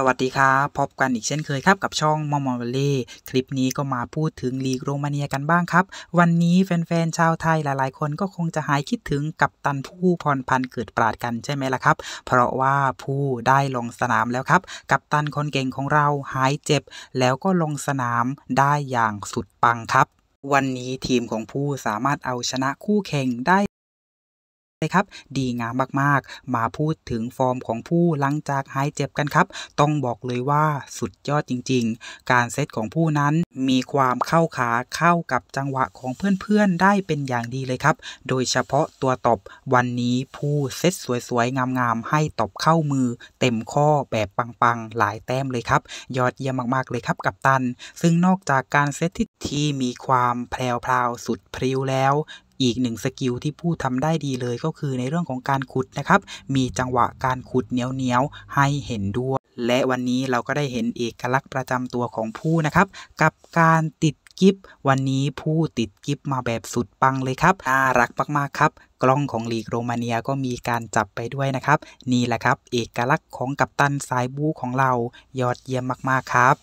สวัสดีครับพบกันอีกเช่นเคยครับกับช่องมอมมอลเล่คลิปนี้ก็มาพูดถึง ลีกโรมาเนียกันบ้างครับ วันนี้แฟนๆชาวไทยหลายๆ คนก็คงจะหายคิดถึงกับตันผู้พรพันเกิดปราดกันใช่ไหมล่ะครับ เพราะว่าผู้ได้ลงสนามแล้วครับ กับตันคนเก่งของเราหายเจ็บแล้วก็ลงสนามได้อย่างสุดปังครับ วันนี้ทีมของผู้สามารถเอาชนะคู่แข่งได้เลยครับดีงามมากๆมาพูดถึงฟอร์มของผู้หลังจากหายเจ็บกันครับ ต้องบอกเลยว่าสุดยอดจริงๆ การเซตของผู้นั้นมีความเข้าขาเข้ากับจังหวะของเพื่อนๆ ได้เป็นอย่างดีเลยครับ โดยเฉพาะตัวตบวันนี้ผู้เซตสวยๆ งามๆ ให้ตบเข้ามือ เต็มข้อแบบปังๆ หลายแต้มเลยครับ ยอดเยี่ยมมากๆเลยครับกับตัน ซึ่งนอกจากการเซตที่มีความแพรวๆสุดพริ้วแล้วอีกหนึ่งสกิลที่ผู้ทำได้ดีเลยก็คือในเรื่องของการขุดนะครับ มีจังหวะการขุดเหนียวๆให้เห็นด้วย และวันนี้เราก็ได้เห็นเอกลักษณ์ประจำตัวของผู้นะครับ กับการติดกิฟวันนี้ผู้ติดกิฟมาแบบสุดปังเลยครับน่ารักมากๆครับ กล้องของลีกโรมาเนียก็มีการจับไปด้วยนะครับนี่แหละครับ เอกลักษณ์ของกัปตันสายบูของเรายอดเยี่ยมมากๆครับ